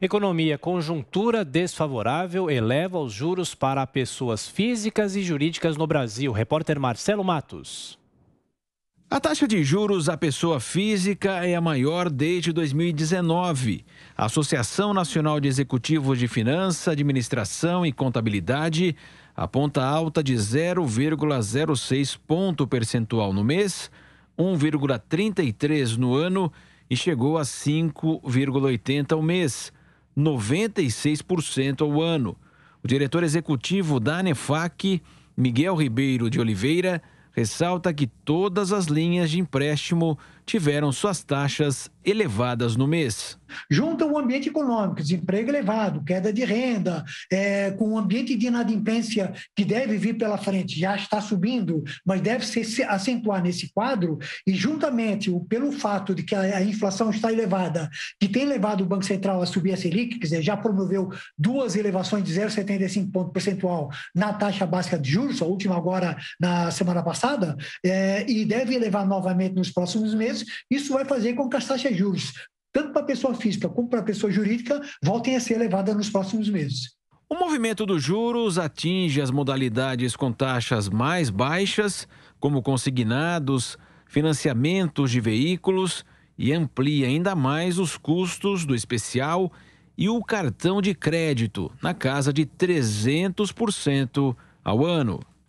Economia, conjuntura desfavorável eleva os juros para pessoas físicas e jurídicas no Brasil. Repórter Marcelo Matos. A taxa de juros à pessoa física é a maior desde 2019. A Associação Nacional de Executivos de Finança, Administração e Contabilidade aponta alta de 0,06 ponto percentual no mês, 1,33 no ano e chegou a 5,80 ao mês 96% ao ano. O diretor executivo da ANEFAC, Miguel Ribeiro de Oliveira, ressalta que todas as linhas de empréstimo tiveram suas taxas elevadas no mês. Junta o ambiente econômico, desemprego elevado, queda de renda, é, com o ambiente de inadimplência que deve vir pela frente, já está subindo, mas deve se acentuar nesse quadro, e juntamente pelo fato de que a, inflação está elevada, que tem levado o Banco Central a subir a Selic, quer dizer, já promoveu duas elevações de 0,75 ponto percentual na taxa básica de juros, a última agora na semana passada, passada é, e deve elevar novamente nos próximos meses, isso vai fazer com que as taxas de juros, tanto para a pessoa física como para a pessoa jurídica, voltem a ser elevadas nos próximos meses. O movimento dos juros atinge as modalidades com taxas mais baixas, como consignados, financiamentos de veículos, e amplia ainda mais os custos do especial e o cartão de crédito, na casa de 300% ao ano.